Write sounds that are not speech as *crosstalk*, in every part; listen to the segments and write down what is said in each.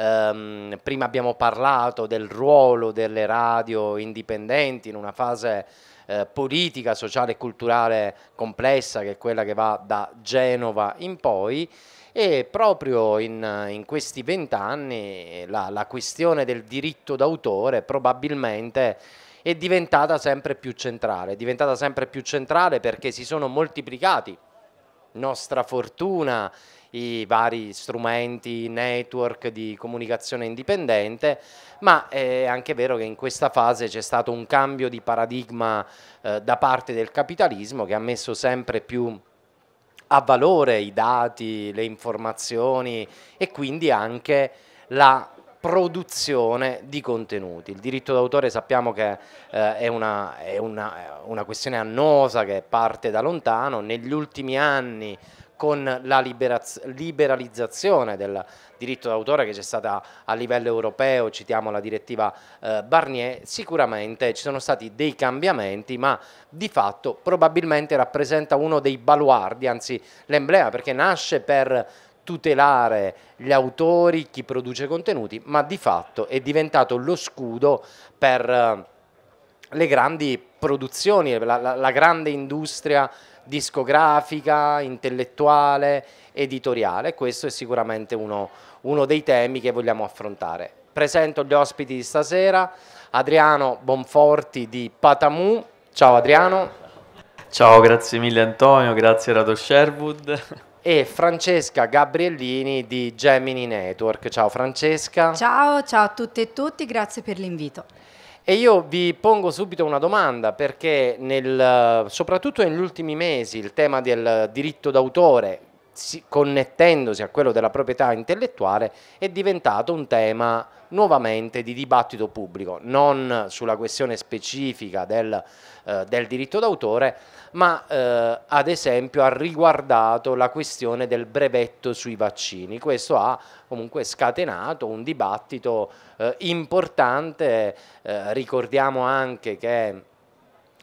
Ehm, prima abbiamo parlato del ruolo delle radio indipendenti in una fase eh, politica, sociale e culturale complessa che è quella che va da Genova in poi e proprio in, in questi vent'anni la, la questione del diritto d'autore probabilmente è diventata sempre più centrale, è diventata sempre più centrale perché si sono moltiplicati nostra fortuna i vari strumenti, network di comunicazione indipendente, ma è anche vero che in questa fase c'è stato un cambio di paradigma eh, da parte del capitalismo che ha messo sempre più a valore i dati, le informazioni e quindi anche la produzione di contenuti. Il diritto d'autore sappiamo che eh, è, una, è una, una questione annosa che parte da lontano, negli ultimi anni con la liberalizzazione del diritto d'autore che c'è stata a livello europeo, citiamo la direttiva eh, Barnier, sicuramente ci sono stati dei cambiamenti, ma di fatto probabilmente rappresenta uno dei baluardi, anzi l'emblema, perché nasce per tutelare gli autori, chi produce contenuti, ma di fatto è diventato lo scudo per eh, le grandi produzioni, la, la, la grande industria discografica, intellettuale, editoriale. Questo è sicuramente uno, uno dei temi che vogliamo affrontare. Presento gli ospiti di stasera, Adriano Bonforti di Patamu. Ciao Adriano. Ciao, grazie mille Antonio, grazie Rado Sherwood. E Francesca Gabriellini di Gemini Network. Ciao Francesca. Ciao, ciao a tutte e tutti, grazie per l'invito. E io vi pongo subito una domanda perché nel, soprattutto negli ultimi mesi il tema del diritto d'autore, connettendosi a quello della proprietà intellettuale, è diventato un tema nuovamente di dibattito pubblico, non sulla questione specifica del eh, del diritto d'autore, ma eh, ad esempio ha riguardato la questione del brevetto sui vaccini. Questo ha comunque scatenato un dibattito eh, importante, eh, ricordiamo anche che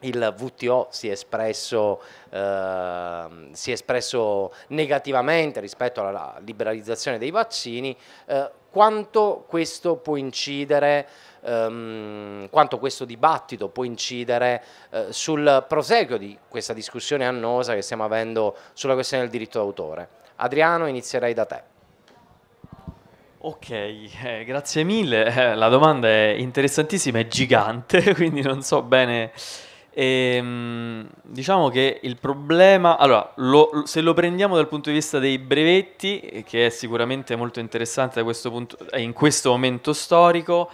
il WTO si è, espresso, eh, si è espresso, negativamente rispetto alla liberalizzazione dei vaccini, eh, quanto questo può incidere ehm, quanto questo dibattito può incidere eh, sul proseguo di questa discussione annosa che stiamo avendo sulla questione del diritto d'autore. Adriano, inizierei da te. Ok, eh, grazie mille. Eh, la domanda è interessantissima è gigante, *laughs* quindi non so bene... E, ehm, diciamo che il problema, allora, lo, se lo prendiamo dal punto di vista dei brevetti, eh, che è sicuramente molto interessante questo punto, eh, in questo momento storico,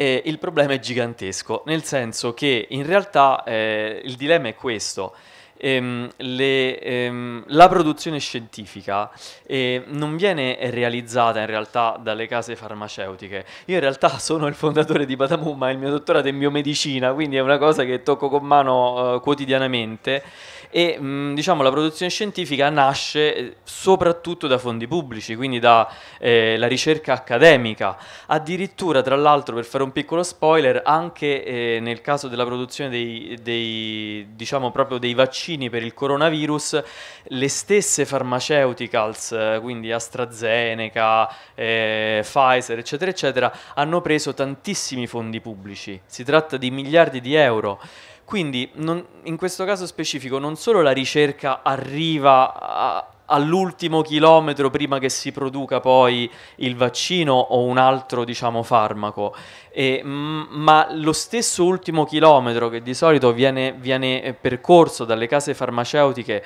eh, il problema è gigantesco, nel senso che in realtà eh, il dilemma è questo ehm, le, ehm, la produzione scientifica eh, non viene realizzata in realtà dalle case farmaceutiche. Io in realtà *laughs* sono il fondatore di Batamu, ma il mio dottorato è in biomedicina, quindi è una cosa che tocco con mano eh, quotidianamente e mm, diciamo la produzione scientifica nasce eh, soprattutto da fondi pubblici, quindi dalla eh, ricerca accademica. Addirittura, tra l'altro, per fare un piccolo spoiler, anche eh, nel caso della produzione dei, dei, diciamo, dei vaccini vaccini per il coronavirus, le stesse pharmaceuticals, eh, quindi AstraZeneca, eh, Pfizer, eccetera, eccetera, hanno preso tantissimi fondi pubblici. Si tratta di miliardi di euro. Quindi non, in questo caso specifico non solo la ricerca arriva a, all'ultimo chilometro prima che si produca poi il vaccino o un altro diciamo, farmaco, e, mm, ma lo stesso ultimo chilometro che di solito viene, viene eh, percorso dalle case farmaceutiche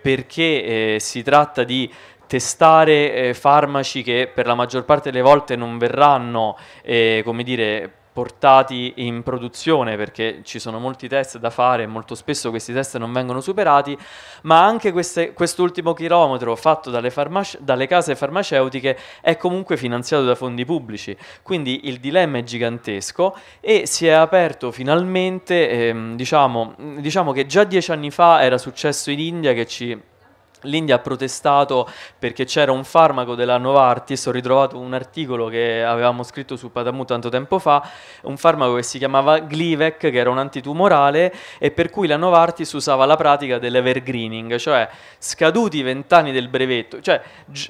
perché eh, si tratta di testare eh, farmaci che per la maggior parte delle volte non verranno eh, come dire, portati in produzione perché ci sono molti test da fare e molto spesso questi test non vengono superati, ma anche quest'ultimo chilometro fatto dalle, dalle, case farmaceutiche è comunque finanziato da fondi pubblici, quindi il dilemma è gigantesco e si è aperto finalmente, ehm, diciamo, diciamo che già dieci anni fa era successo in India che ci L'India ha protestato perché c'era un farmaco della Novartis, ho ritrovato un articolo che avevamo scritto su Padamu tanto tempo fa, un farmaco che si chiamava Glivec, che era un antitumorale e per cui la Novartis usava la pratica dell'evergreening, cioè scaduti i vent'anni del brevetto, cioè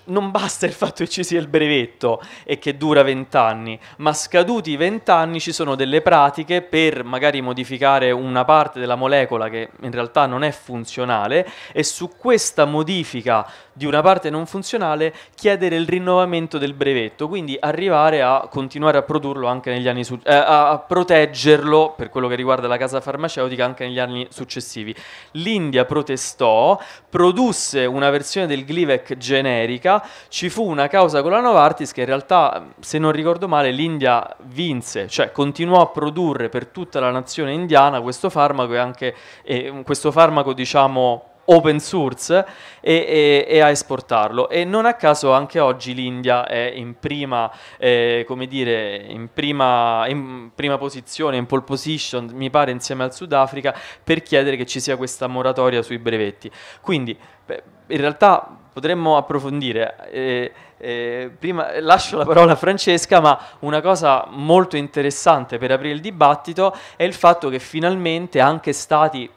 non basta il fatto che ci sia il brevetto e che dura vent'anni, ma scaduti i vent'anni ci sono delle pratiche per magari modificare una parte della molecola che in realtà non è funzionale e su questa modifica modifica di una parte non funzionale, chiedere il rinnovamento del brevetto, quindi arrivare a continuare a produrlo anche negli anni eh, a proteggerlo per quello che riguarda la casa farmaceutica anche negli anni successivi. L'India protestò, produsse una versione del Glivec generica, ci fu una causa con la Novartis che in realtà, se non ricordo male, l'India vinse, cioè continuò a produrre per tutta la nazione indiana questo farmaco e anche eh, questo farmaco diciamo open source e, e, e, a esportarlo. E non a caso anche oggi l'India è in prima, eh, come dire, in prima, in prima, posizione, in pole position, mi pare insieme al Sudafrica, per chiedere che ci sia questa moratoria sui brevetti. Quindi beh, in realtà potremmo approfondire. Eh, eh, prima lascio la parola a Francesca, ma una cosa molto interessante per aprire il dibattito è il fatto che finalmente anche stati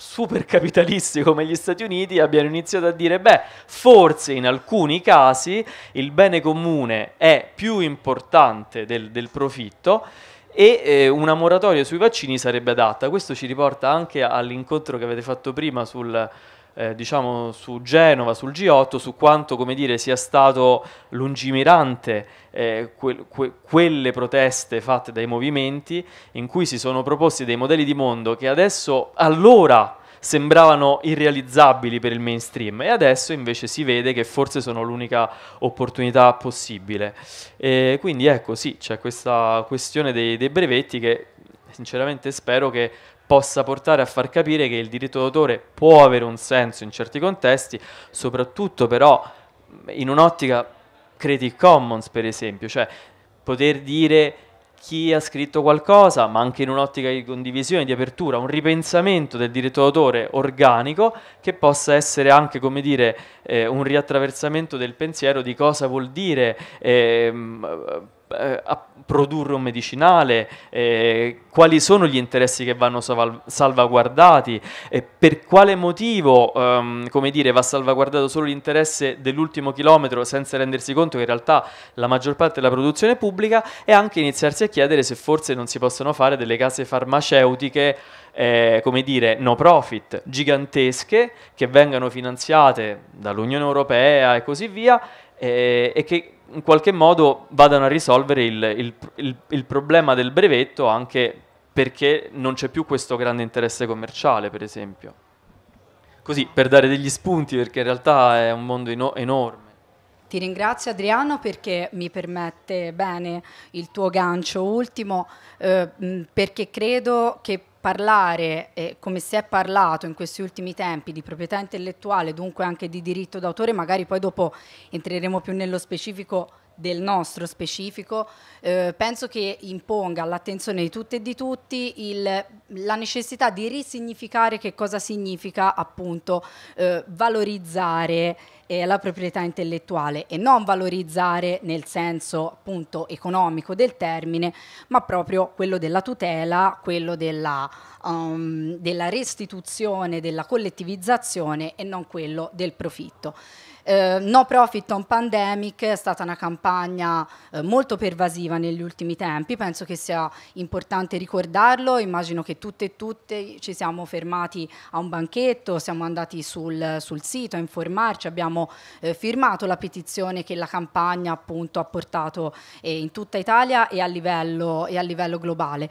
supercapitalisti come gli Stati Uniti abbiano iniziato a dire, beh, forse in alcuni casi il bene comune è più importante del, del profitto e eh, una moratoria sui vaccini sarebbe adatta. Questo ci riporta anche all'incontro che avete fatto prima sul eh, diciamo, su Genova, sul G8, su quanto come dire, sia stato lungimirante eh, que que quelle proteste fatte dai movimenti in cui si sono proposti dei modelli di mondo che adesso, allora, sembravano irrealizzabili per il mainstream e adesso invece si vede che forse sono l'unica opportunità possibile. E quindi ecco sì, c'è questa questione dei, dei brevetti che sinceramente spero che possa portare a far capire che il diritto d'autore può avere un senso in certi contesti, soprattutto però mm, in un'ottica Creative Commons, per esempio, cioè poter dire chi ha scritto qualcosa, ma anche in un'ottica di condivisione, di apertura, un ripensamento del diritto d'autore organico che possa essere anche, come dire, eh, un riattraversamento del pensiero di cosa vuol dire eh, eh, a produrre un medicinale, eh, quali sono gli interessi che vanno salv salvaguardati, eh, per quale motivo ehm, come dire, va salvaguardato solo l'interesse dell'ultimo chilometro senza rendersi conto che in realtà la maggior parte della produzione è pubblica e anche iniziarsi a chiedere se forse non si possono fare delle case farmaceutiche eh, come dire, no profit gigantesche che vengano finanziate dall'Unione Europea e così via eh, e che in qualche modo vadano a risolvere il, il, il, il problema del brevetto anche perché non c'è più questo grande interesse commerciale, per esempio. Così, per dare degli spunti, perché in realtà è un mondo eno- enorme. Ti ringrazio Adriano perché mi permette bene il tuo gancio ultimo, eh, perché credo che parlare, eh, come si è parlato in questi ultimi tempi, di proprietà intellettuale, dunque anche di diritto d'autore, magari poi dopo entreremo più nello specifico del nostro specifico, eh, penso che imponga all'attenzione di tutte e di tutti il, la necessità di risignificare che cosa significa appunto eh, valorizzare eh, la proprietà intellettuale e non valorizzare nel senso appunto economico del termine, ma proprio quello della tutela, quello della, um, della restituzione, della collettivizzazione e non quello del profitto. Eh, no Profit on Pandemic è stata una campagna eh, molto pervasiva negli ultimi tempi, penso che sia importante ricordarlo, immagino che tutte e tutte ci siamo fermati a un banchetto, siamo andati sul, sul sito a informarci, abbiamo eh, firmato la petizione che la campagna appunto ha portato eh, in tutta Italia e a livello, e a livello globale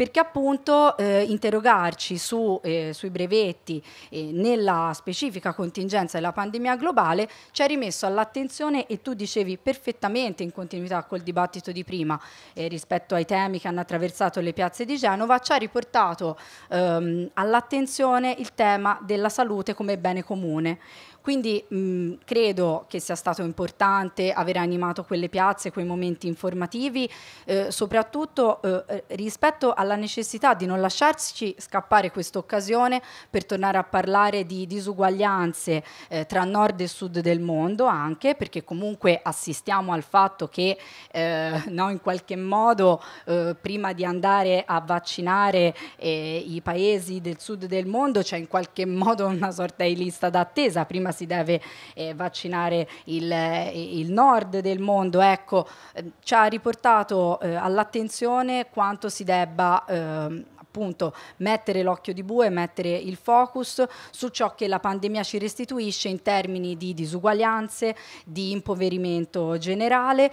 perché appunto eh, interrogarci su, eh, sui brevetti eh, nella specifica contingenza della pandemia globale ci ha rimesso all'attenzione e tu dicevi perfettamente in continuità col dibattito di prima eh, rispetto ai temi che hanno attraversato le piazze di Genova, ci ha riportato ehm, all'attenzione il tema della salute come bene comune. Quindi mh, mm, credo che sia stato importante avere animato quelle piazze, quei momenti informativi, eh, soprattutto eh, rispetto alla necessità di non lasciarci scappare questa occasione per tornare a parlare di disuguaglianze eh, tra nord e sud del mondo anche, perché comunque assistiamo al fatto che eh, no, in qualche modo eh, prima di andare a vaccinare eh, i paesi del sud del mondo c'è in qualche *laughs* modo una sorta di lista d'attesa prima prima si deve eh, vaccinare il, eh, il, nord del mondo, ecco, eh, ci ha riportato eh, all'attenzione quanto si debba ehm, appunto mettere l'occhio di bue, mettere il focus su ciò che la pandemia ci restituisce in termini di disuguaglianze, di impoverimento generale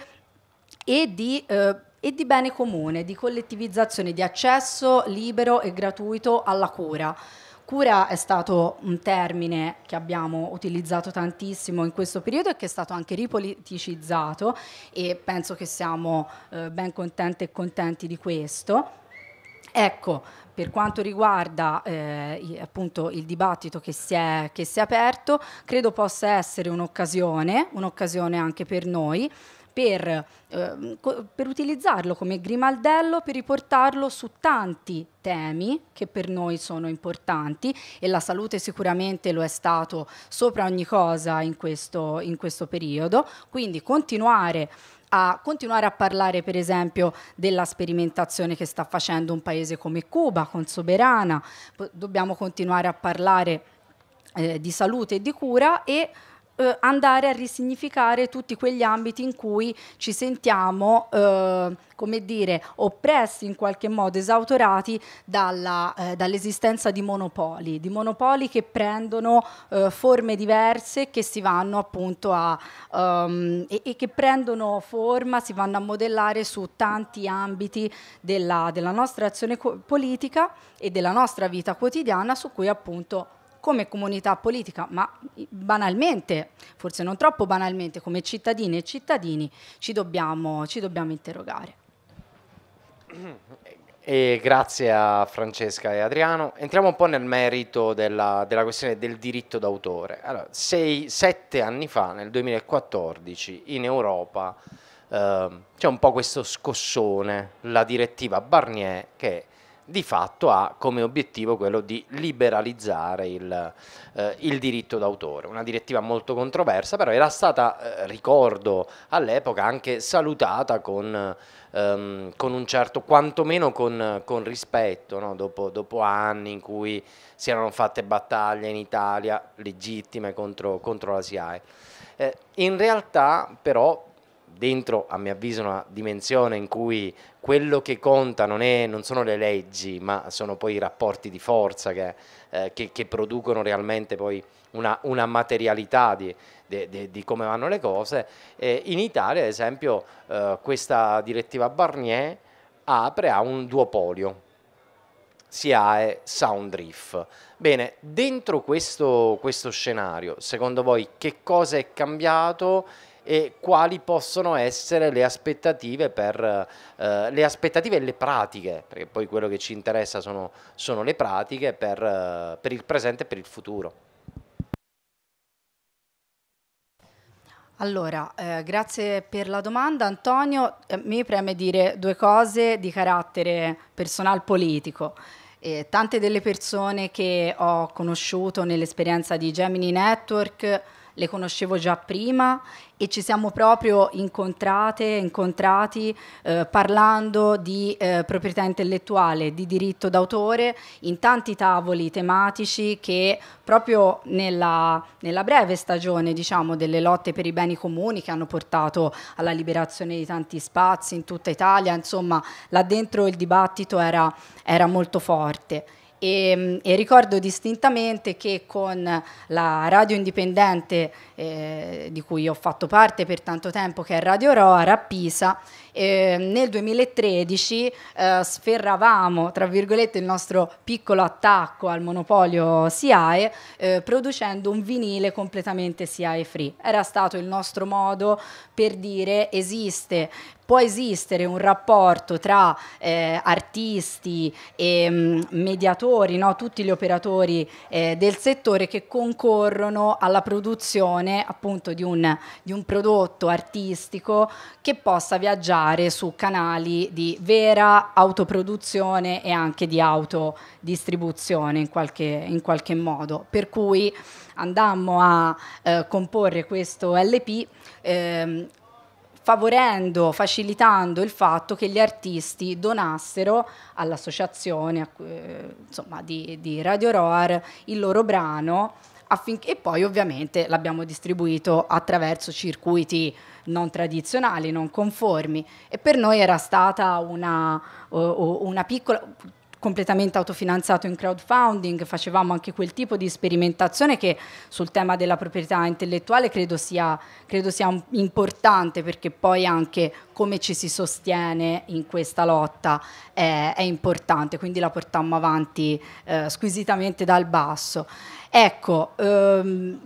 e di... Eh, e di bene comune, di collettivizzazione, di accesso libero e gratuito alla cura. Cura è stato un termine che abbiamo utilizzato tantissimo in questo periodo e che è stato anche ripoliticizzato e penso che siamo eh, ben contenti e contenti di questo. Ecco, per quanto riguarda eh, appunto il dibattito che si, è, che si è aperto, credo possa essere un'occasione, un'occasione anche per noi, per, eh, per utilizzarlo come grimaldello per riportarlo su tanti temi che per noi sono importanti e la salute sicuramente lo è stato sopra ogni cosa in questo, in questo periodo, quindi continuare a continuare a parlare per esempio della sperimentazione che sta facendo un paese come Cuba con Soberana, dobbiamo continuare a parlare eh, di salute e di cura e eh, andare a risignificare tutti quegli ambiti in cui ci sentiamo, eh, come dire, oppressi in qualche modo, esautorati dalla, eh, dall'esistenza di monopoli, di monopoli che prendono eh, forme diverse che si vanno appunto a... Um, e, e, che prendono forma, si vanno a modellare su tanti ambiti della, della nostra azione co- politica e della nostra vita quotidiana su cui appunto come comunità politica, ma banalmente, forse non troppo banalmente, come cittadine e cittadini, ci dobbiamo, ci dobbiamo interrogare. E grazie a Francesca e Adriano. Entriamo un po' nel merito della, della questione del diritto d'autore. Allora, sei, sette anni fa, nel 2014, in Europa eh, c'è un po' questo scossone, la direttiva Barnier che È di fatto ha come obiettivo quello di liberalizzare il, eh, il diritto d'autore. Una direttiva molto controversa, però era stata, eh, ricordo, all'epoca anche salutata con, ehm, con, un certo, quantomeno con, con rispetto, no? dopo, dopo, anni in cui si erano fatte battaglie in Italia legittime contro, contro la SIAE. Eh, in realtà però dentro a mio avviso una dimensione in cui quello che conta non, è, non sono le leggi ma sono poi i rapporti di forza che, eh, che, che producono realmente poi una, una materialità di, di, di, di, come vanno le cose. Eh, in Italia ad esempio eh, questa direttiva Barnier apre a un duopolio SIAE Soundriff. Bene, dentro questo, questo scenario secondo voi che cosa è cambiato? e quali possono essere le aspettative, per, eh, le aspettative e le pratiche, perché poi quello che ci interessa sono, sono le pratiche per, eh, per il presente e per il futuro. Allora, eh, grazie per la domanda Antonio. Eh, mi preme dire due cose di carattere personal politico. Eh, tante delle persone che ho conosciuto nell'esperienza di Gemini Network le conoscevo già prima e ci siamo proprio incontrate, incontrati eh, parlando di eh, proprietà intellettuale, di diritto d'autore in tanti tavoli tematici che proprio nella, nella breve stagione diciamo, delle lotte per i beni comuni che hanno portato alla liberazione di tanti spazi in tutta Italia, insomma là dentro il dibattito era, era molto forte. E, ehm, e, ricordo distintamente che con la radio indipendente eh, di cui ho fatto parte per tanto tempo, che è Radio Roa a Pisa, eh, nel 2013 eh, sferravamo, tra virgolette, il nostro piccolo attacco al monopolio SIAE eh, producendo un vinile completamente SIAE free. Era stato il nostro modo per dire esiste, può esistere un rapporto tra eh, artisti e m, mm, mediatori, no? tutti gli operatori eh, del settore che concorrono alla produzione appunto di un, di un prodotto artistico che possa viaggiare pubblicare su canali di vera autoproduzione e anche di autodistribuzione in qualche, in qualche modo. Per cui andammo a eh, comporre questo LP ehm, favorendo, facilitando il fatto che gli artisti donassero all'associazione eh, di, di Radio Roar il loro brano affinché, e poi ovviamente l'abbiamo distribuito attraverso circuiti non tradizionali, non conformi e per noi era stata una, una piccola completamente autofinanziato in crowdfunding, facevamo anche quel tipo di sperimentazione che sul tema della proprietà intellettuale credo sia, credo sia importante perché poi anche come ci si sostiene in questa lotta è, è importante, quindi la portammo avanti eh, squisitamente dal basso. Ecco, ehm,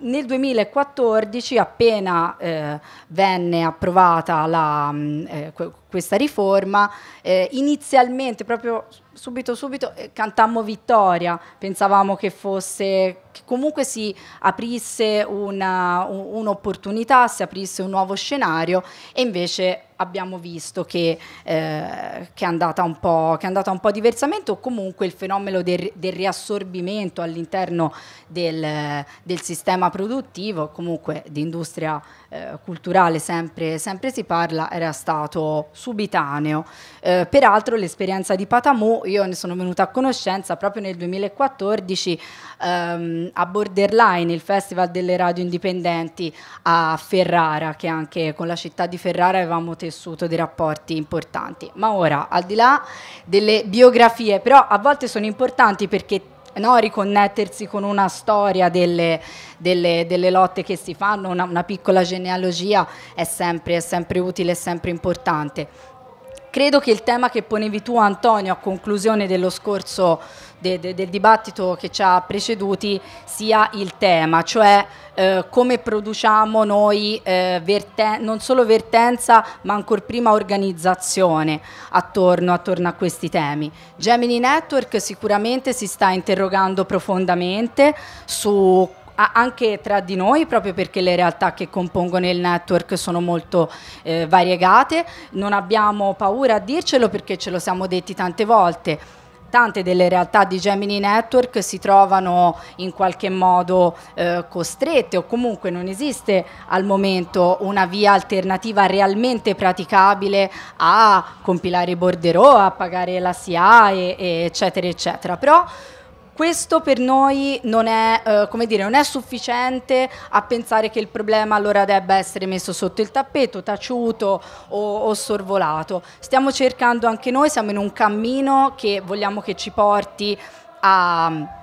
nel 2014 appena eh, venne approvata la, mm, eh, questa riforma, eh, inizialmente proprio subito subito eh, cantammo vittoria, pensavamo che fosse che comunque si aprisse un'opportunità, si aprisse un nuovo scenario e invece abbiamo visto che, eh, che, è, andata un po', che è andata un po' diversamente o comunque il fenomeno del, del riassorbimento all'interno del, del, sistema produttivo, comunque di industria eh, culturale sempre, sempre, si parla era stato subitaneo. Eh, peraltro l'esperienza di Patamù, io ne sono venuta a conoscenza proprio nel 2014 ehm, a Borderline, il Festival delle Radio Indipendenti a Ferrara, che anche con la città di Ferrara avevamo tessuto dei rapporti importanti. Ma ora, al di là delle biografie, però a volte sono importanti perché eh, no, riconnettersi con una storia delle, delle, delle lotte che si fanno, una, una piccola genealogia è sempre, è sempre utile, è sempre importante. Credo che il tema che ponevi tu Antonio a conclusione dello scorso de, de, del dibattito che ci ha preceduti sia il tema, cioè eh, come produciamo noi eh, verten- non solo vertenza ma ancor prima organizzazione attorno, attorno, a questi temi. Gemini Network sicuramente si sta interrogando profondamente su anche tra di noi, proprio perché le realtà che compongono il network sono molto eh, variegate. Non abbiamo paura a dircelo perché ce lo siamo detti tante volte. Tante delle realtà di Gemini Network si trovano in qualche modo eh, costrette o comunque non esiste al momento una via alternativa realmente praticabile a compilare i borderò, a pagare la SIA, eccetera, eccetera. Però questo per noi non è, eh, come dire, non è sufficiente a pensare che il problema allora debba essere messo sotto il tappeto, taciuto o, o sorvolato. Stiamo cercando anche noi, siamo in un cammino che vogliamo che ci porti a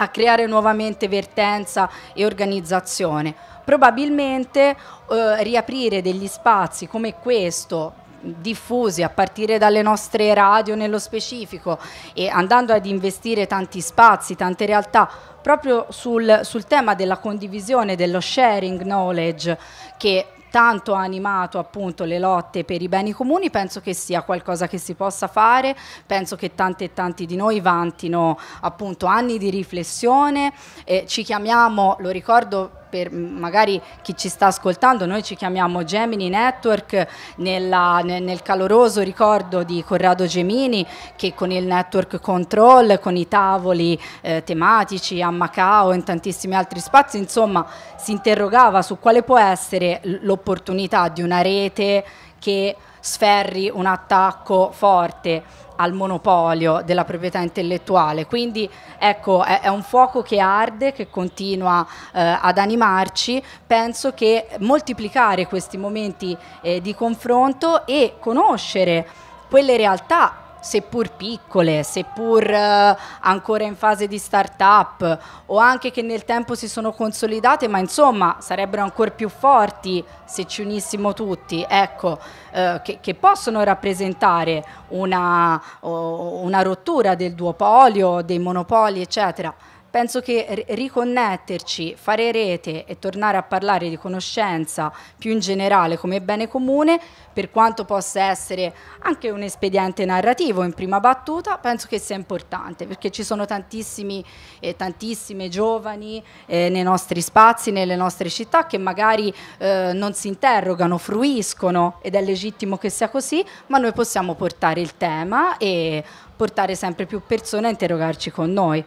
a creare nuovamente vertenza e organizzazione. Probabilmente eh, riaprire degli spazi come questo diffusi a partire dalle nostre radio nello specifico e andando ad investire tanti spazi, tante realtà proprio sul, sul tema della condivisione, dello sharing knowledge che tanto ha animato appunto le lotte per i beni comuni, penso che sia qualcosa che si possa fare, penso che tante e tanti di noi vantino appunto anni di riflessione, eh, ci chiamiamo, lo ricordo per magari chi ci sta ascoltando, noi ci chiamiamo Gemini Network nella, nel caloroso ricordo di Corrado Gemini che con il network control, con i tavoli eh, tematici a Macao e in tantissimi altri spazi, insomma si interrogava su quale può essere l'opportunità di una rete che sferri un attacco forte al monopolio della proprietà intellettuale. Quindi ecco, è, è un fuoco che arde, che continua eh, ad animarci. Penso che moltiplicare questi momenti eh, di confronto e conoscere quelle realtà seppur piccole, seppur eh, ancora in fase di start-up o anche che nel tempo si sono consolidate, ma insomma sarebbero ancora più forti se ci unissimo tutti, ecco, eh, che, che, possono rappresentare una, una rottura del duopolio, dei monopoli, eccetera penso che riconnetterci, fare rete e tornare a parlare di conoscenza più in generale come bene comune, per quanto possa essere anche un espediente narrativo in prima battuta, penso che sia importante perché ci sono tantissimi e eh, tantissime giovani eh, nei nostri spazi, nelle nostre città che magari eh, non si interrogano, fruiscono ed è legittimo che sia così, ma noi possiamo portare il tema e portare sempre più persone a interrogarci con noi.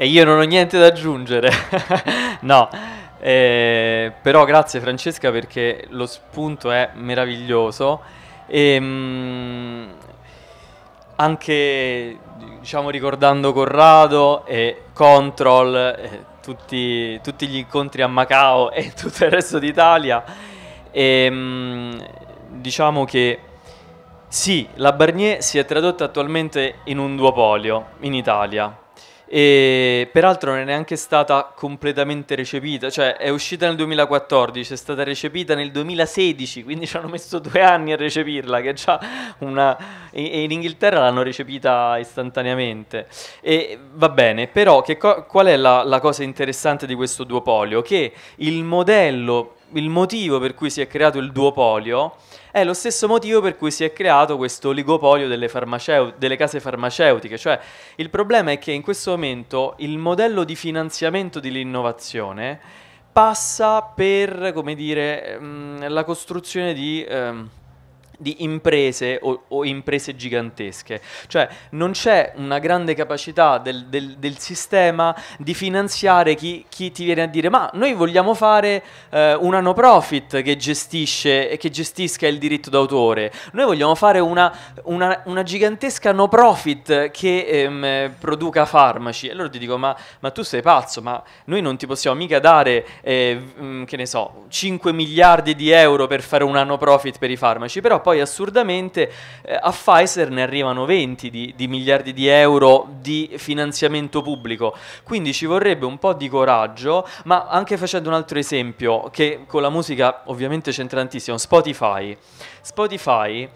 e io non ho niente da aggiungere. *laughs* no, eh, però grazie Francesca perché lo spunto è meraviglioso e ehm, mh, anche diciamo ricordando Corrado e Control, eh, tutti, tutti, gli incontri a Macao e *laughs* tutto il resto d'Italia, e, ehm, mh, diciamo che sì, la Barnier si è tradotta attualmente in un duopolio in Italia e peraltro non è neanche stata completamente recepita, cioè è uscita nel 2014, è stata recepita nel 2016, quindi ci hanno messo due anni a recepirla, che è già una... e in Inghilterra l'hanno recepita istantaneamente. E va bene, però co- qual è la, la cosa interessante di questo duopolio? Che il modello, il motivo per cui si è creato il duopolio è lo stesso motivo per cui si è creato questo oligopolio delle, farmaceu- delle case farmaceutiche, cioè il problema è che in questo momento il modello di finanziamento dell'innovazione passa per, come dire, mh, mm, la costruzione di... Ehm, di imprese o, o, imprese gigantesche, cioè non c'è una grande capacità del, del, del sistema di finanziare chi, chi, ti viene a dire ma noi vogliamo fare eh, una no profit che, gestisce, che gestisca il diritto d'autore, noi vogliamo fare una, una, una gigantesca no profit che ehm, produca farmaci e loro ti dicono ma, ma, tu sei pazzo, ma noi non ti possiamo mica dare eh, che ne so 5 miliardi di euro per fare una no profit per i farmaci, però poi assurdamente eh, a Pfizer ne arrivano 20 di, di miliardi di euro di finanziamento pubblico. Quindi ci vorrebbe un po' di coraggio, ma anche facendo un altro esempio che con la musica ovviamente c'entra tantissimo, Spotify. Spotify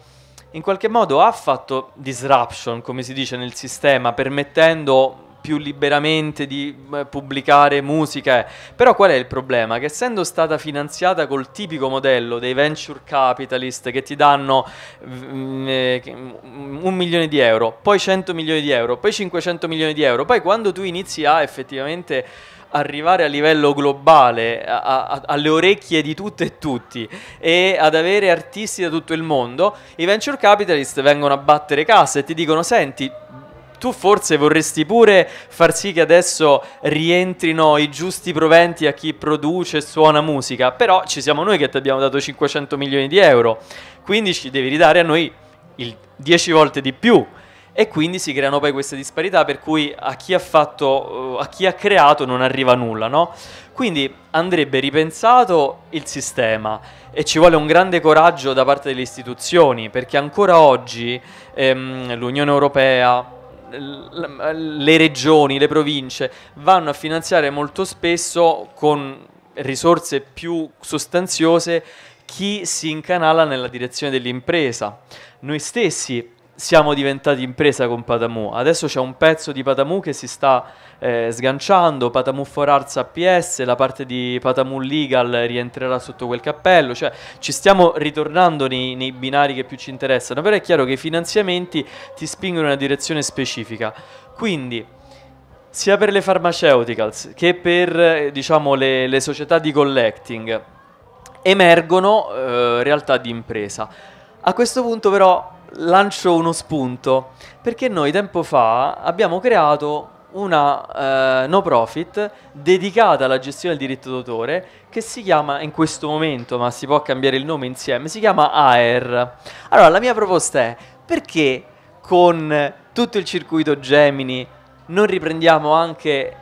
in qualche modo ha fatto disruption, come si dice nel sistema, permettendo più liberamente di pubblicare musica. Però qual è il problema? Che essendo stata finanziata col tipico modello dei venture capitalist che ti danno eh, un milione di euro, poi 100 milioni di euro, poi 500 milioni di euro, poi quando tu inizi a effettivamente arrivare a livello globale, a, a, alle orecchie di tutte e tutti e ad avere artisti da tutto il mondo, i venture capitalist vengono a battere casse e ti dicono senti tu forse vorresti pure far sì che adesso rientrino i giusti proventi a chi produce e suona musica, però ci siamo noi che ti abbiamo dato 500 milioni di euro, quindi ci devi ridare a noi il 10 volte di più e quindi si creano poi queste disparità per cui a chi ha, fatto, eh, a chi ha creato non arriva nulla, no? Quindi andrebbe ripensato il sistema e ci vuole un grande coraggio da parte delle istituzioni perché ancora oggi ehm, l'Unione Europea, le regioni, le province vanno a finanziare molto spesso con risorse più sostanziose chi si incanala nella direzione dell'impresa. Noi stessi siamo diventati impresa con Patamu. Adesso c'è un pezzo di Patamu che si sta eh, sganciando, Patamu for Arts APS, la parte di Patamu Legal rientrerà sotto quel cappello, cioè ci stiamo ritornando nei, nei binari che più ci interessano, però è chiaro che i finanziamenti ti spingono in una direzione specifica. Quindi sia per le pharmaceuticals che per eh, diciamo, le, le, società di collecting emergono eh, realtà di impresa. A questo punto però lancio uno spunto, perché noi tempo fa abbiamo creato una eh, no profit dedicata alla gestione del diritto d'autore che si chiama in questo momento, ma si può cambiare il nome insieme, si chiama AER. Allora, la mia proposta è perché con tutto il circuito Gemini non riprendiamo anche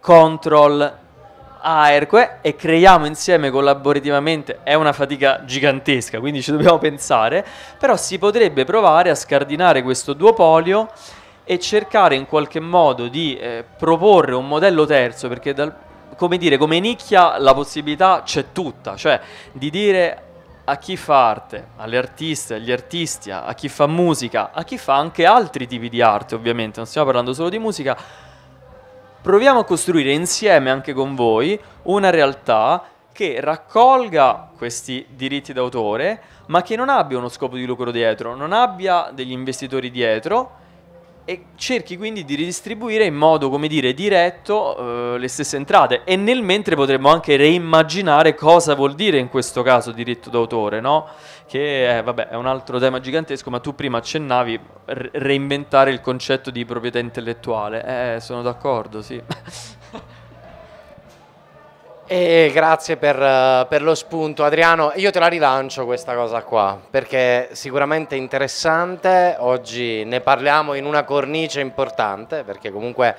Control a Erque e creiamo insieme collaborativamente, è una fatica gigantesca, quindi ci dobbiamo pensare, però si potrebbe provare a scardinare questo duopolio e cercare in qualche modo di eh, proporre un modello terzo, perché dal, come dire, come nicchia la possibilità c'è tutta, cioè di dire a chi fa arte, alle artiste, agli artisti, a chi fa musica, a chi fa anche altri tipi di arte ovviamente, non stiamo parlando solo di musica, proviamo a costruire insieme anche con voi una realtà che raccolga questi diritti d'autore, ma che non abbia uno scopo di lucro dietro, non abbia degli investitori dietro, e cerchi quindi di ridistribuire in modo, come dire, diretto eh, le stesse entrate e nel mentre potremmo anche reimmaginare cosa vuol dire in questo caso diritto d'autore, no? Che è, eh, vabbè, è un altro tema gigantesco, ma tu prima accennavi re- reinventare il concetto di proprietà intellettuale. Eh, sono d'accordo, sì. *laughs* E grazie per, eh, per, lo spunto Adriano, io te la rilancio questa cosa qua perché è sicuramente interessante, oggi ne parliamo in una cornice importante perché comunque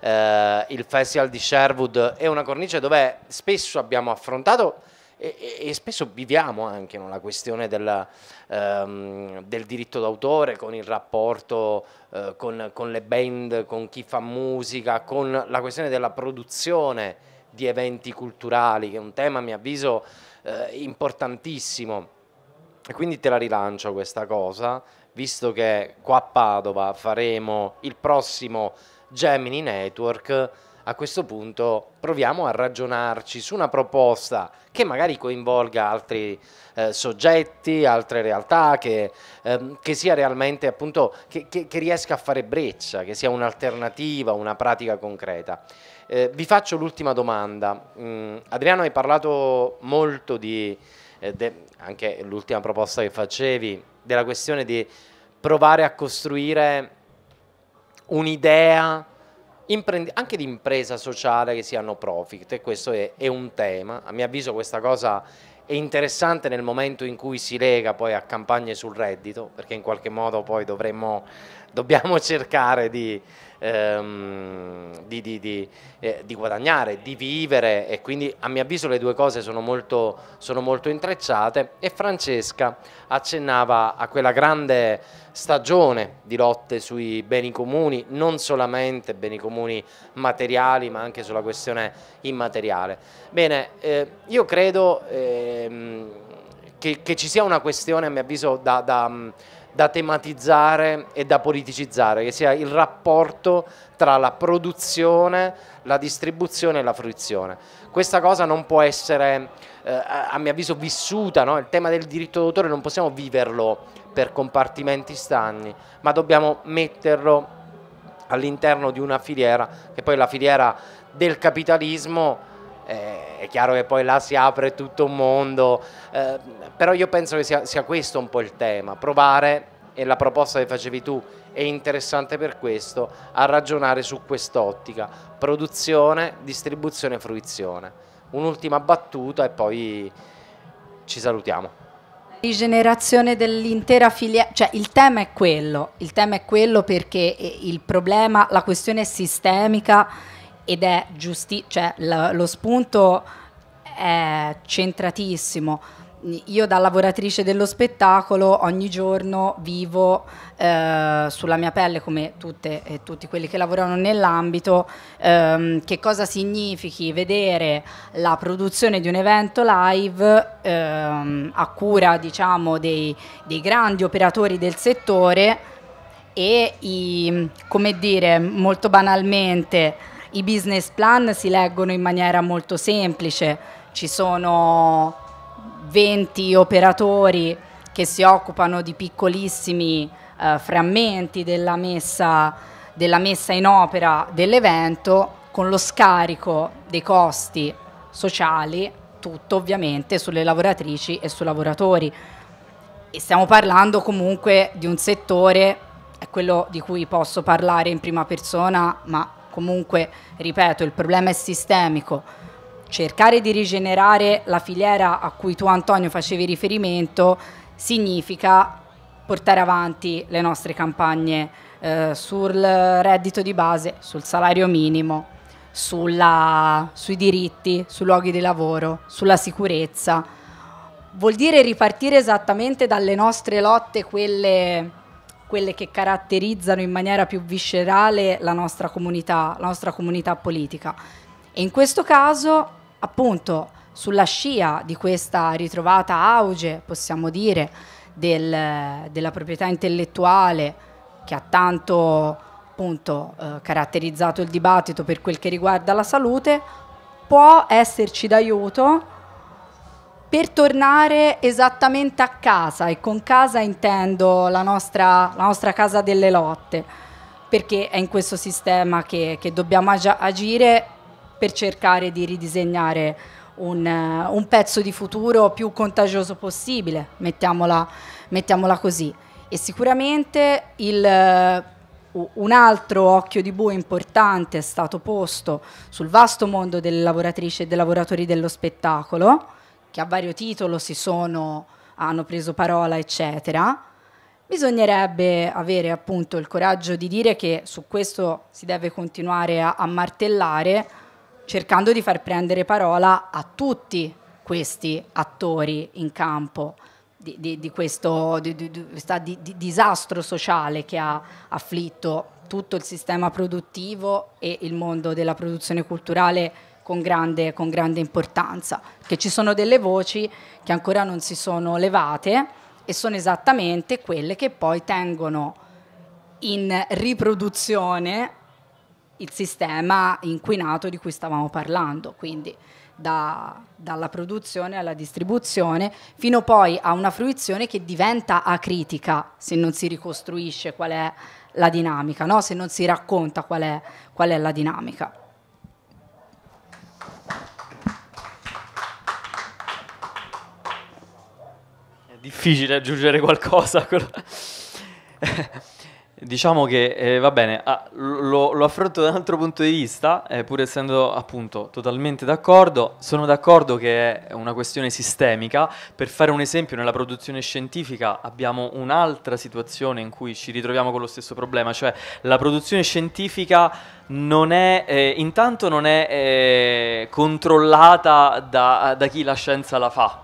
eh, il Festival di Sherwood è una cornice dove spesso abbiamo affrontato e, e spesso viviamo anche no, la questione del, ehm, del diritto d'autore con il rapporto eh, con, con le band, con chi fa musica, con la questione della produzione di eventi culturali, che è un tema a mio avviso eh, importantissimo. E quindi te la rilancio questa cosa, visto che qua a Padova faremo il prossimo Gemini Network a questo punto proviamo a ragionarci su una proposta che magari coinvolga altri eh, soggetti, altre realtà, che, ehm, che sia realmente appunto, che, che, che, riesca a fare breccia, che sia un'alternativa, una pratica concreta. Eh, vi faccio l'ultima domanda. Mm, Adriano hai parlato molto di, eh, de, anche l'ultima proposta che facevi, della questione di provare a costruire un'idea anche di impresa sociale che sia no profit e questo è, è un tema. A mio avviso questa cosa è interessante nel momento in cui si lega poi a campagne sul reddito perché in qualche modo poi dovremmo, dobbiamo *laughs* cercare di ehm, di, di, di, eh, di, guadagnare, di vivere e quindi a mio avviso le due cose sono molto, sono molto intrecciate e Francesca accennava a quella grande stagione di lotte sui beni comuni, non solamente beni comuni materiali ma anche sulla questione immateriale. Bene, eh, io credo... Ehm, che, che, ci sia una questione, a mio avviso, da, da da tematizzare e da politicizzare, che sia il rapporto tra la produzione, la distribuzione e la fruizione. Questa cosa non può essere, eh, a mio avviso, vissuta, no? il tema del diritto d'autore non possiamo viverlo per compartimenti stagni, ma dobbiamo metterlo all'interno di una filiera, che poi è la filiera del capitalismo, eh, è chiaro che poi là si apre tutto un mondo, eh, però io penso che sia, sia questo un po' il tema, provare, e la proposta che facevi tu è interessante per questo, a ragionare su quest'ottica, produzione, distribuzione fruizione. Un'ultima battuta e poi ci salutiamo rigenerazione dell'intera filiera, cioè il tema è quello, il tema è quello perché eh, il problema, la questione è sistemica ed è giusti, cioè la, lo spunto è centratissimo. Io da lavoratrice dello spettacolo ogni giorno vivo eh, sulla mia pelle, come tutte e tutti quelli che lavorano nell'ambito, ehm, che cosa significhi vedere la produzione di un evento live ehm, a cura diciamo, dei, dei grandi operatori del settore e i, come dire molto banalmente i business plan si leggono in maniera molto semplice, ci sono 20 operatori che si occupano di piccolissimi eh, frammenti della messa, della messa in opera dell'evento con lo scarico dei costi sociali, tutto ovviamente sulle lavoratrici e sui lavoratori. E stiamo parlando comunque di un settore, è quello di cui posso parlare in prima persona, ma comunque, ripeto, il problema è sistemico. Cercare di rigenerare la filiera a cui tu Antonio facevi riferimento significa portare avanti le nostre campagne eh, sul reddito di base, sul salario minimo, sulla, sui diritti, sui luoghi di lavoro, sulla sicurezza. Vuol dire ripartire esattamente dalle nostre lotte, quelle quelle che caratterizzano in maniera più viscerale la nostra comunità, la nostra comunità politica. E in questo caso, appunto, sulla scia di questa ritrovata auge, possiamo dire, del, della proprietà intellettuale che ha tanto appunto, eh, caratterizzato il dibattito per quel che riguarda la salute, può esserci d'aiuto per tornare esattamente a casa e con casa intendo la nostra, la nostra casa delle lotte, perché è in questo sistema che, che dobbiamo ag- agire per cercare di ridisegnare un, uh, un, pezzo di futuro più contagioso possibile, mettiamola, mettiamola così. E sicuramente il, uh, un altro occhio di bue importante è stato posto sul vasto mondo delle lavoratrici e dei lavoratori dello spettacolo che a vario titolo si sono, hanno preso parola, eccetera. Bisognerebbe avere appunto il coraggio di dire che su questo si deve continuare a, a martellare cercando di far prendere parola a tutti questi attori in campo di, di, di questo di, disastro sociale che ha afflitto tutto il sistema produttivo e il mondo della produzione culturale con grande, con grande importanza, che ci sono delle voci che ancora non si sono levate e sono esattamente quelle che poi tengono in riproduzione il sistema inquinato di cui stavamo parlando, quindi da, dalla produzione alla distribuzione, fino poi a una fruizione che diventa acritica se non si ricostruisce qual è la dinamica, no? se non si racconta qual è, qual è la dinamica. difficile aggiungere qualcosa. *laughs* diciamo che eh, va bene, ah, lo, lo, affronto da un altro punto di vista, eh, pur essendo appunto totalmente d'accordo, sono d'accordo che è una questione sistemica. Per fare un esempio, nella produzione scientifica abbiamo un'altra situazione in cui ci ritroviamo con lo stesso problema, cioè la produzione scientifica non è, eh, intanto non è eh, controllata da, da chi la scienza la fa,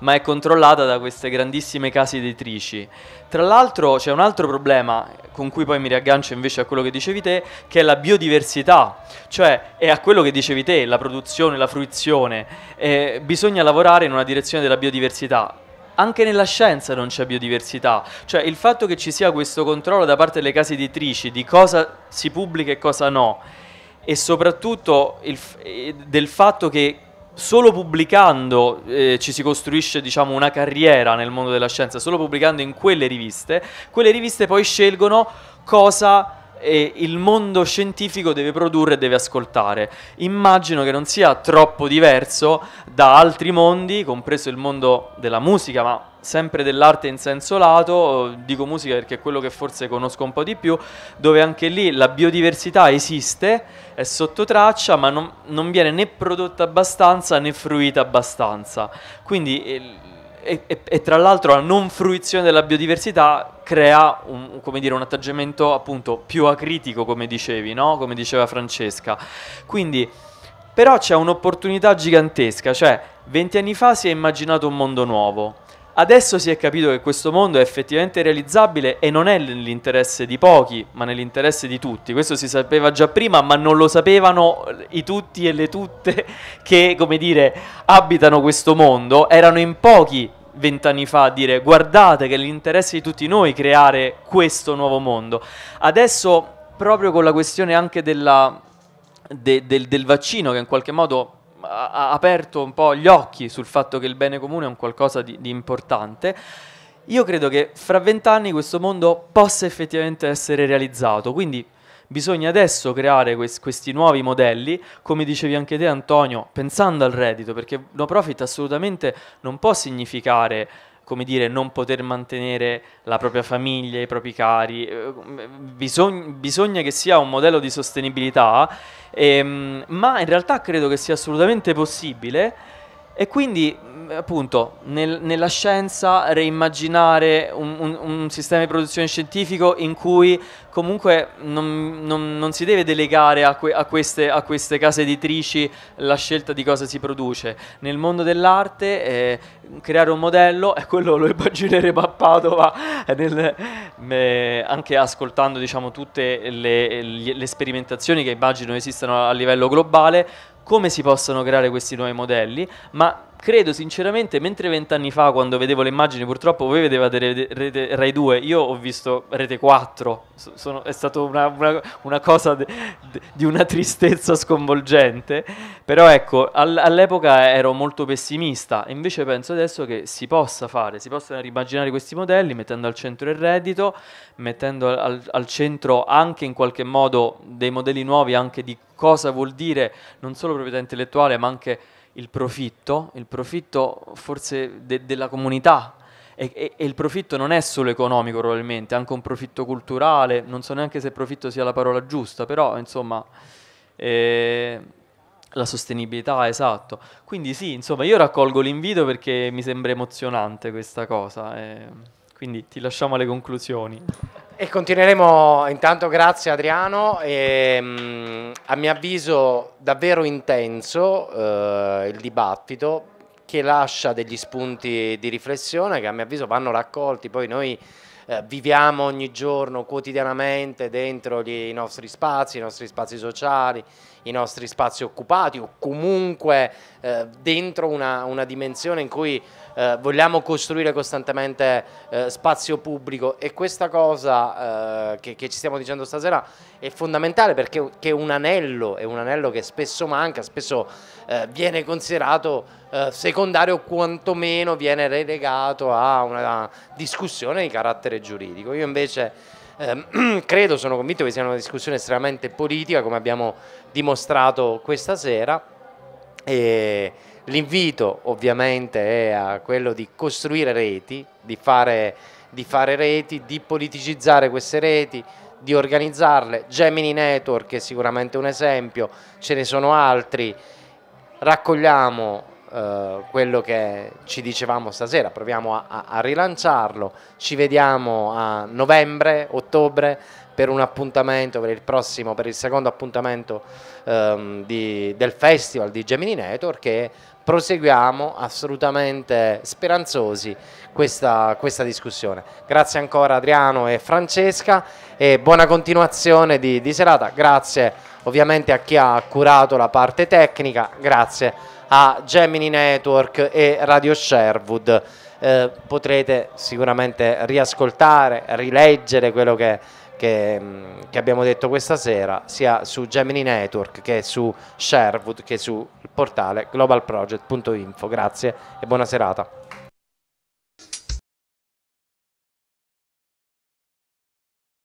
ma è controllata da queste grandissime case editrici. Tra l'altro c'è un altro problema con cui poi mi riaggancio invece a quello che dicevi te, che è la biodiversità, cioè è a quello che dicevi te, la produzione, la fruizione. Eh, bisogna lavorare in una direzione della biodiversità anche nella scienza non c'è biodiversità, cioè il fatto che ci sia questo controllo da parte delle case editrici di cosa si pubblica e cosa no e soprattutto il, eh, del fatto che solo pubblicando eh, ci si costruisce diciamo, una carriera nel mondo della scienza, solo pubblicando in quelle riviste, quelle riviste poi scelgono cosa e il mondo scientifico deve produrre e deve ascoltare. Immagino che non sia troppo diverso da altri mondi, compreso il mondo della musica, ma sempre dell'arte in senso lato, dico musica perché è quello che forse conosco un po' di più, dove anche lì la biodiversità esiste, è sotto traccia, ma non, non viene né prodotta abbastanza né fruita abbastanza. Quindi eh, e, e, e, tra l'altro la non fruizione della biodiversità crea un, dire, un atteggiamento appunto più acritico, come dicevi, no? come diceva Francesca. Quindi, però c'è un'opportunità gigantesca, cioè 20 anni fa si è immaginato un mondo nuovo Adesso si è capito che questo mondo è effettivamente realizzabile e non è nell'interesse di pochi, ma nell'interesse di tutti. Questo si sapeva già prima, ma non lo sapevano i tutti e le tutte *laughs* che, come dire, abitano questo mondo. Erano in pochi vent'anni fa a dire guardate che è l'interesse di tutti noi creare questo nuovo mondo. Adesso, proprio con la questione anche della, de, del, del vaccino, che in qualche modo ha aperto un po' gli occhi sul fatto che il bene comune è un qualcosa di, di importante. Io credo che fra vent'anni questo mondo possa effettivamente essere realizzato, quindi bisogna adesso creare questi nuovi modelli, come dicevi anche te Antonio, pensando al reddito, perché no profit assolutamente non può significare come dire, non poter mantenere la propria famiglia, i propri cari. Eh, Bisog- bisogna che sia un modello di sostenibilità, ehm, ma in realtà credo che sia assolutamente possibile e quindi, mm, appunto, nel, nella scienza reimmaginare un, un, un, sistema di produzione scientifico in cui comunque non, non, non si deve delegare a, que, a, queste, a, queste, case editrici la scelta di cosa si produce. Nel mondo dell'arte eh, creare un modello è *laughs* quello lo immagineremo a Padova, eh, nel, eh, anche ascoltando diciamo, tutte le, le, le, sperimentazioni che immagino esistano a livello globale come si possono creare questi nuovi modelli, ma credo sinceramente, mentre vent'anni fa, quando vedevo le immagini, purtroppo voi vedevate Rete, Rai 2, io ho visto Rete 4, sono, è stata una, una, una, cosa de, de, di una tristezza sconvolgente, però ecco, all, all'epoca ero molto pessimista, invece penso adesso che si possa fare, si possano rimaginare questi modelli mettendo al centro il reddito, mettendo al, al centro anche in qualche modo dei modelli nuovi, anche di cosa vuol dire non solo proprietà intellettuale, ma anche il profitto, il profitto forse de della comunità e, e, e, il profitto non è solo economico probabilmente, è anche un profitto culturale, non so neanche se profitto sia la parola giusta, però insomma eh, la sostenibilità, esatto. Quindi sì, insomma io raccolgo l'invito perché mi sembra emozionante questa cosa. Eh. Quindi ti lasciamo alle conclusioni. E continueremo, intanto grazie Adriano, e, ehm, a mio avviso davvero intenso eh, il dibattito che lascia degli spunti di riflessione che a mio avviso vanno raccolti, poi noi eh, viviamo ogni giorno quotidianamente dentro gli, i nostri spazi, i nostri spazi sociali, i nostri spazi occupati o comunque eh, dentro una, una, dimensione in cui eh, vogliamo costruire costantemente eh, spazio pubblico e questa cosa eh, che, che, ci stiamo dicendo stasera è fondamentale perché è un anello, è un anello che spesso manca, spesso eh, viene considerato eh, secondario o quantomeno viene relegato a una discussione di carattere giuridico. Io invece eh, *clears throat* credo, sono convinto che sia una discussione estremamente politica come abbiamo dimostrato questa sera e l'invito ovviamente è a quello di costruire reti, di fare, di fare reti, di politicizzare queste reti, di organizzarle, Gemini Network è sicuramente un esempio, ce ne sono altri, raccogliamo eh, quello che ci dicevamo stasera, proviamo a, a, rilanciarlo, ci vediamo a novembre, ottobre per un appuntamento, per il prossimo, per il secondo appuntamento ehm, di, del festival di Gemini Network che proseguiamo assolutamente speranzosi questa, questa, discussione. Grazie ancora Adriano e Francesca e buona continuazione di, di serata, grazie ovviamente a chi ha curato la parte tecnica, grazie a Gemini Network e Radio Sherwood. Eh, potrete sicuramente riascoltare, rileggere quello che, che, mm, che, abbiamo detto questa sera, sia su Gemini Network che su Sherwood che sul portale globalproject.info. Grazie e buona serata.